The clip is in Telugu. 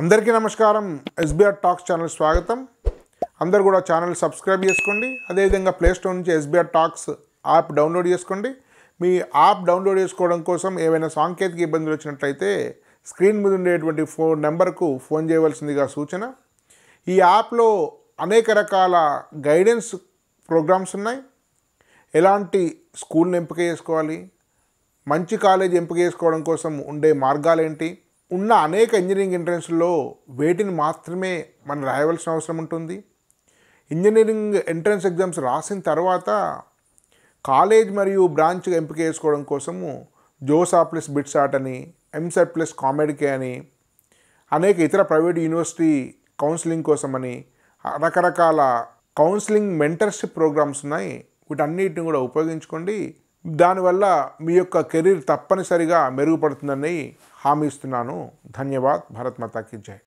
అందరికీ నమస్కారం ఎస్బీఆర్ టాక్స్ ఛానల్ స్వాగతం అందరు కూడా ఛానల్ సబ్స్క్రైబ్ చేసుకోండి అదేవిధంగా ప్లేస్టోర్ నుంచి ఎస్బీఆర్ టాక్స్ యాప్ డౌన్లోడ్ చేసుకోండి మీ యాప్ డౌన్లోడ్ చేసుకోవడం కోసం ఏవైనా సాంకేతిక ఇబ్బందులు వచ్చినట్లయితే స్క్రీన్ మీద ఉండేటువంటి ఫోన్ నెంబర్కు ఫోన్ చేయవలసిందిగా సూచన ఈ యాప్లో అనేక రకాల గైడెన్స్ ప్రోగ్రామ్స్ ఉన్నాయి ఎలాంటి స్కూల్ని ఎంపిక చేసుకోవాలి మంచి కాలేజ్ ఎంపిక చేసుకోవడం కోసం ఉండే మార్గాలేంటి ఉన్న అనేక ఇంజనీరింగ్ ఎంట్రన్స్లో వేటిని మాత్రమే మనం రాయవలసిన అవసరం ఉంటుంది ఇంజనీరింగ్ ఎంట్రన్స్ ఎగ్జామ్స్ రాసిన తర్వాత కాలేజ్ మరియు బ్రాంచ్గా ఎంపిక చేసుకోవడం కోసము జోసా ప్లస్ బిట్సాట్ అని ఎంసెట్ ప్లస్ కామెడికే అని అనేక ఇతర ప్రైవేట్ యూనివర్సిటీ కౌన్సిలింగ్ కోసమని రకరకాల కౌన్సిలింగ్ మెంటర్షిప్ ప్రోగ్రామ్స్ ఉన్నాయి వీటన్నిటిని కూడా ఉపయోగించుకోండి దానివల్ల మీ యొక్క కెరీర్ తప్పనిసరిగా మెరుగుపడుతుందని హామీ ఇస్తున్నాను ధన్యవాద్ భారత్ మాతాకి జై